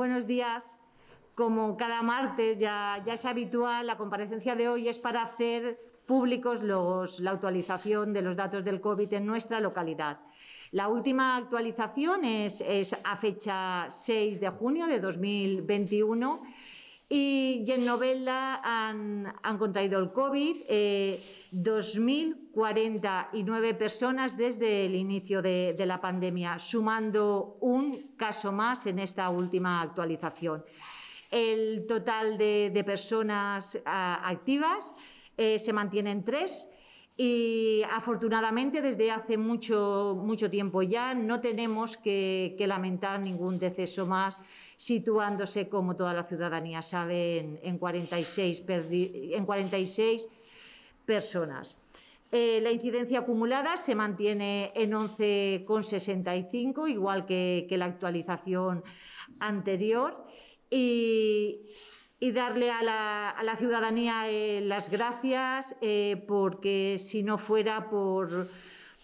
Buenos días. Como cada martes ya, es habitual, la comparecencia de hoy es para hacer públicos la actualización de los datos del COVID en nuestra localidad. La última actualización es a fecha 6 de junio de 2021 y, en novela han, contraído el COVID 2.049 eh, personas desde el inicio de, la pandemia, sumando un caso más en esta última actualización. El total de, personas ah, activas eh, se mantiene en tres. Y afortunadamente desde hace mucho, mucho tiempo ya no tenemos que lamentar ningún deceso más situándose, como toda la ciudadanía sabe, en, 46, en 46 personas. Eh, la incidencia acumulada se mantiene en 11,65, igual que, la actualización anterior. Y, darle a la, ciudadanía eh, las gracias, eh, porque si no fuera por,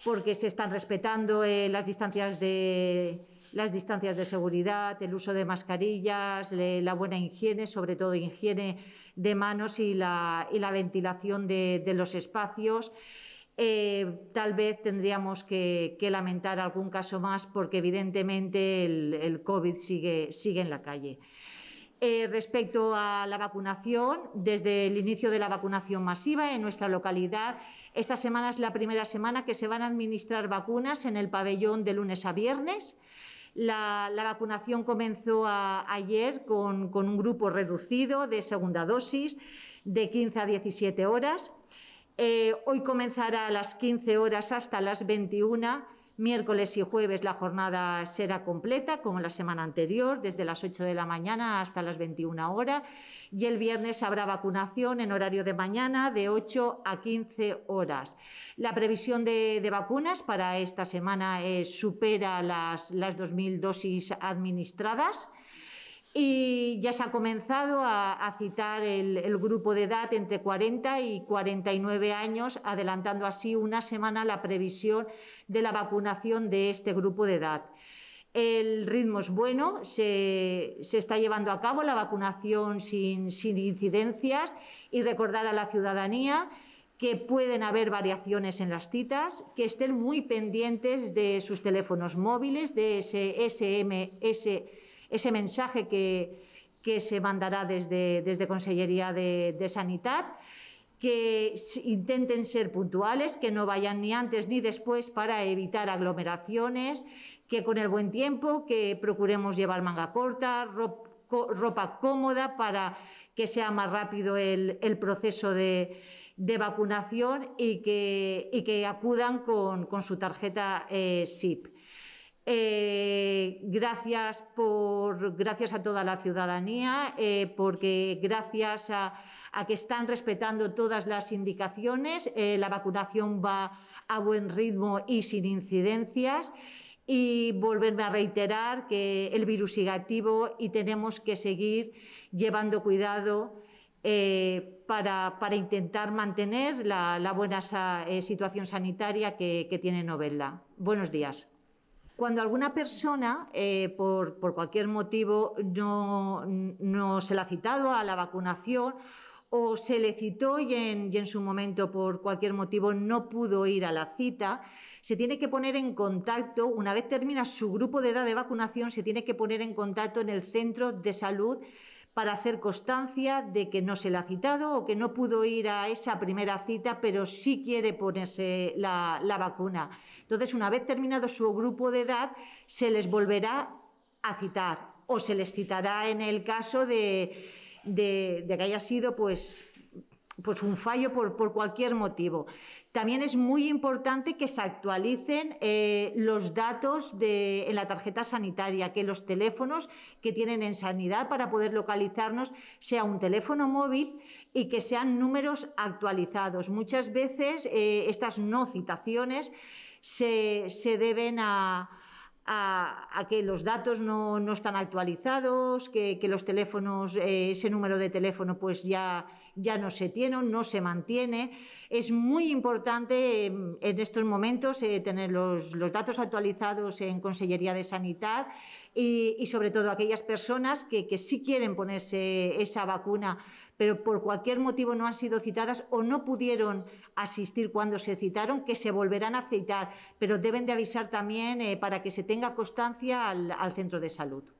porque se están respetando las distancias de, las distancias de seguridad, el uso de mascarillas, la buena higiene, sobre todo higiene de manos y la, ventilación de, los espacios. Eh, tal vez tendríamos que, lamentar algún caso más porque evidentemente el, COVID sigue, sigue en la calle. Eh, respecto a la vacunación, desde el inicio de la vacunación masiva en nuestra localidad, esta semana es la primera semana que se van a administrar vacunas en el pabellón de lunes a viernes. La, vacunación comenzó ayer con, un grupo reducido de segunda dosis de 15 a 17 horas. Eh, hoy comenzará a las 15 horas hasta las 21 Miércoles y jueves la jornada será completa, como la semana anterior, desde las 8 de la mañana hasta las 21 horas. Y el viernes habrá vacunación en horario de mañana de 8 a 15 horas. La previsión de, vacunas para esta semana eh, supera las, las 2.000 dosis administradas. Y ya se ha comenzado a, citar el, grupo de edad entre 40 y 49 años, adelantando así una semana la previsión de la vacunación de este grupo de edad. El ritmo es bueno, se, está llevando a cabo la vacunación sin, sin incidencias y recordar a la ciudadanía que pueden haber variaciones en las citas, que estén muy pendientes de sus teléfonos móviles, de ese SMS ese mensaje que, se mandará desde, Consellería de, Sanidad que intenten ser puntuales, que no vayan ni antes ni después para evitar aglomeraciones, que con el buen tiempo, que procuremos llevar manga corta, ropa cómoda para que sea más rápido el, proceso de, vacunación y que, que acudan con, su tarjeta eh, SIP. Eh, gracias, por, gracias a toda la ciudadanía, eh, porque gracias a, que están respetando todas las indicaciones, eh, la vacunación va a buen ritmo y sin incidencias. Y volverme a reiterar que el virus sigue activo y tenemos que seguir llevando cuidado para, intentar mantener la, buena situación sanitaria que, tiene Novella. Buenos días. Cuando alguna persona, eh, por, cualquier motivo, no, se la ha citado a la vacunación, o se le citó y y en, su momento por cualquier motivo no pudo ir a la cita, se tiene que poner en contacto, una vez termina su grupo de edad de vacunación, se tiene que poner en contacto en el centro de salud para hacer constancia de que no se le ha citado o que no pudo ir a esa primera cita, pero sí quiere ponerse la, vacuna. Entonces, una vez terminado su grupo de edad, se les volverá a citar o se les citará en el caso de, de que haya sido pues pues un fallo por, cualquier motivo. También es muy importante que se actualicen eh, los datos de, en la tarjeta sanitaria, que los teléfonos que tienen en sanidad para poder localizarnos sea un teléfono móvil y que sean números actualizados. Muchas veces eh, estas no citaciones se deben a a, que los datos no, están actualizados, que, que los teléfonos, eh, ese número de teléfono pues ya, ya no se tiene, no se mantiene. Es muy importante eh, en estos momentos eh, tener los, los datos actualizados en Consellería de Sanidad y, sobre todo aquellas personas que, sí quieren ponerse esa vacuna, pero por cualquier motivo no han sido citadas o no pudieron asistir cuando se citaron, que se volverán a citar, pero deben de avisar también eh, para que se tenga constancia al centro de salud.